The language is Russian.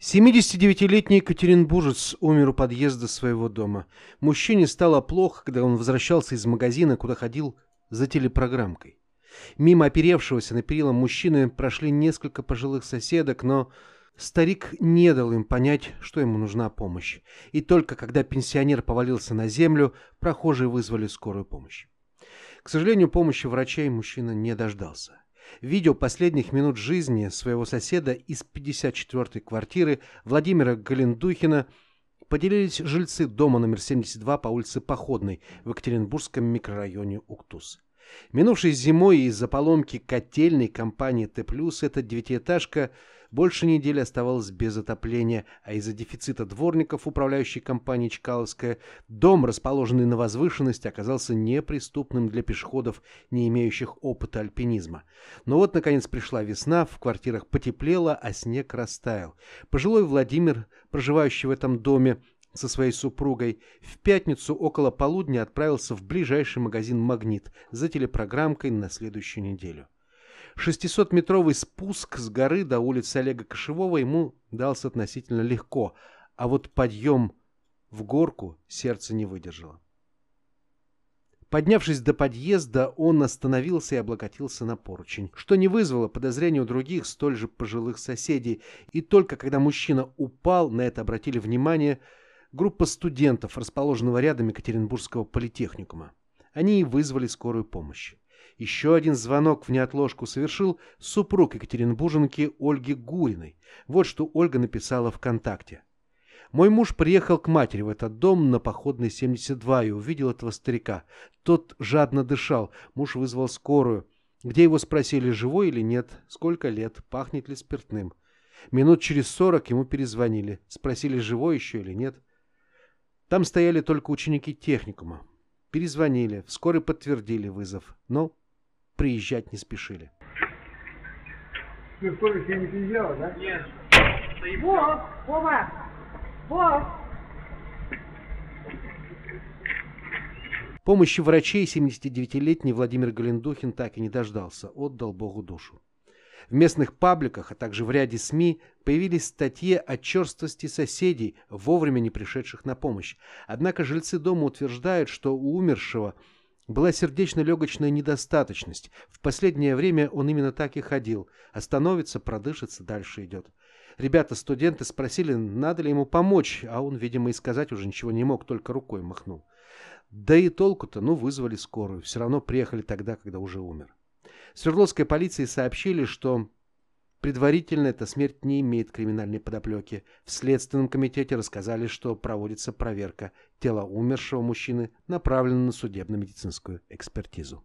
79-летний екатеринбуржец умер у подъезда своего дома. Мужчине стало плохо, когда он возвращался из магазина, куда ходил за телепрограммкой. Мимо оперевшегося на перила мужчины прошли несколько пожилых соседок, но старик не дал им понять, что ему нужна помощь. И только когда пенсионер повалился на землю, прохожие вызвали скорую помощь. К сожалению, помощи врачей мужчина не дождался. Видео последних минут жизни своего соседа из 54-й квартиры Владимира Галендухина поделились жильцы дома номер 72 по улице Походной в Екатеринбургском микрорайоне Уктус. Минувшей зимой из-за поломки котельной компании Т+, эта девятиэтажка больше недели оставалась без отопления, а из-за дефицита дворников управляющей компанией Чкаловская дом, расположенный на возвышенности, оказался неприступным для пешеходов, не имеющих опыта альпинизма. Но вот, наконец, пришла весна, в квартирах потеплело, а снег растаял. Пожилой Владимир, проживающий в этом доме, со своей супругой в пятницу около полудня отправился в ближайший магазин «Магнит» за телепрограммкой на следующую неделю. 600-метровый спуск с горы до улицы Олега Кошевого ему дался относительно легко, а вот подъем в горку сердце не выдержало. Поднявшись до подъезда, он остановился и облокотился на поручень, что не вызвало подозрения у других столь же пожилых соседей, и только когда мужчина упал, на это обратили внимание – группа студентов, расположенного рядом Екатеринбургского политехникума. Они и вызвали скорую помощь. Еще один звонок в неотложку совершил супруг Екатеринбурженки Ольги Гуриной. Вот что Ольга написала ВКонтакте. Мой муж приехал к матери в этот дом на походной 72 и увидел этого старика. Тот жадно дышал. Муж вызвал скорую, где его спросили, живой или нет, сколько лет, пахнет ли спиртным. Минут через сорок ему перезвонили, спросили, живой еще или нет. Там стояли только ученики техникума. Перезвонили, вскоре подтвердили вызов, но приезжать не спешили. Ты сколько тебе не приезжала, да? Нет. Вот, Вова, вот. Помощи врачей 79-летний Владимир Галендухин так и не дождался, отдал Богу душу. В местных пабликах, а также в ряде СМИ появились статьи о черствости соседей, вовремя не пришедших на помощь. Однако жильцы дома утверждают, что у умершего была сердечно-легочная недостаточность. В последнее время он именно так и ходил. Остановится, продышится, дальше идет. Ребята-студенты спросили, надо ли ему помочь, а он, видимо, и сказать уже ничего не мог, только рукой махнул. Да и толку-то, ну, вызвали скорую. Все равно приехали тогда, когда уже умер. Свердловской полиции сообщили, что предварительно эта смерть не имеет криминальной подоплеки. В Следственном комитете рассказали, что проводится проверка. Тело умершего мужчины направлено на судебно-медицинскую экспертизу.